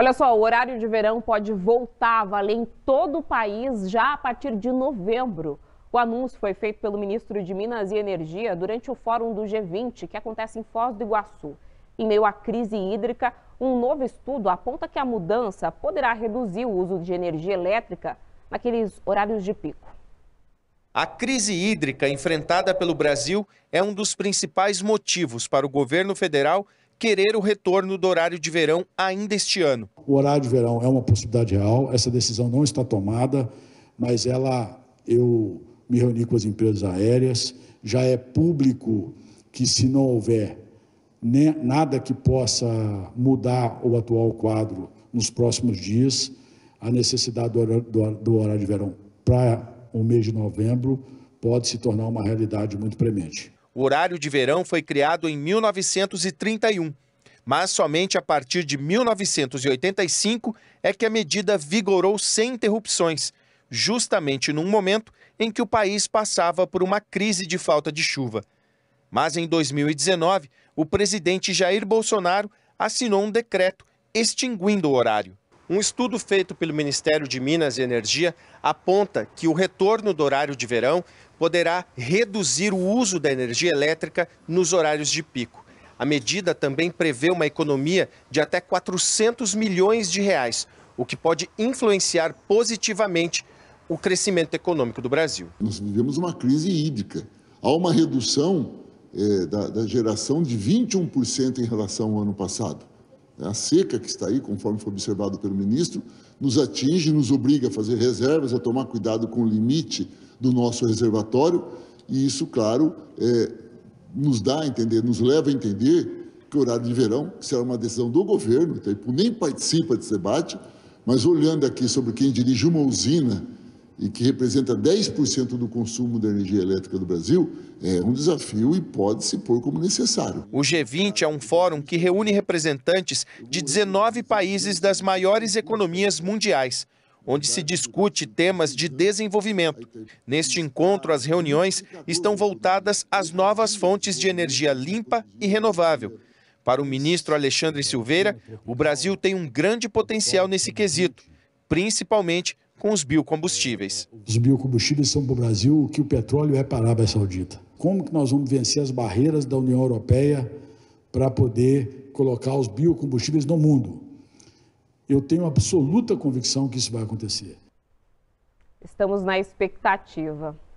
Olha só, o horário de verão pode voltar a valer em todo o país já a partir de novembro. O anúncio foi feito pelo ministro de Minas e Energia durante o fórum do G20, que acontece em Foz do Iguaçu. Em meio à crise hídrica, um novo estudo aponta que a mudança poderá reduzir o uso de energia elétrica naqueles horários de pico. A crise hídrica enfrentada pelo Brasil é um dos principais motivos para o governo federal querer o retorno do horário de verão ainda este ano. O horário de verão é uma possibilidade real, essa decisão não está tomada, mas ela eu me reuni com as empresas aéreas, já é público que se não houver nem nada que possa mudar o atual quadro nos próximos dias, a necessidade do horário, do, do horário de verão para o mês de novembro pode se tornar uma realidade muito premente. O horário de verão foi criado em 1931, mas somente a partir de 1985 é que a medida vigorou sem interrupções, justamente num momento em que o país passava por uma crise de falta de chuva. Mas em 2019, o presidente Jair Bolsonaro assinou um decreto extinguindo o horário. Um estudo feito pelo Ministério de Minas e Energia aponta que o retorno do horário de verão poderá reduzir o uso da energia elétrica nos horários de pico. A medida também prevê uma economia de até 400 milhões de reais, o que pode influenciar positivamente o crescimento econômico do Brasil. Nós vivemos uma crise hídrica. Há uma redução é, da, da geração de 21% em relação ao ano passado. É a seca que está aí, conforme foi observado pelo ministro, nos atinge, nos obriga a fazer reservas, a tomar cuidado com o limite do nosso reservatório, e isso, claro, é, nos dá a entender, nos leva a entender que o horário de verão, será uma decisão do governo, o então, Itaipu nem participa desse debate, mas olhando aqui sobre quem dirige uma usina e que representa 10% do consumo da energia elétrica do Brasil, é um desafio e pode se pôr como necessário. O G20 é um fórum que reúne representantes de 19 países das maiores economias mundiais onde se discute temas de desenvolvimento. Neste encontro, as reuniões estão voltadas às novas fontes de energia limpa e renovável. Para o ministro Alexandre Silveira, o Brasil tem um grande potencial nesse quesito, principalmente com os biocombustíveis. Os biocombustíveis são para o Brasil o que o petróleo é para a Arábia Saudita. Como que nós vamos vencer as barreiras da União Europeia para poder colocar os biocombustíveis no mundo? Eu tenho absoluta convicção que isso vai acontecer. Estamos na expectativa.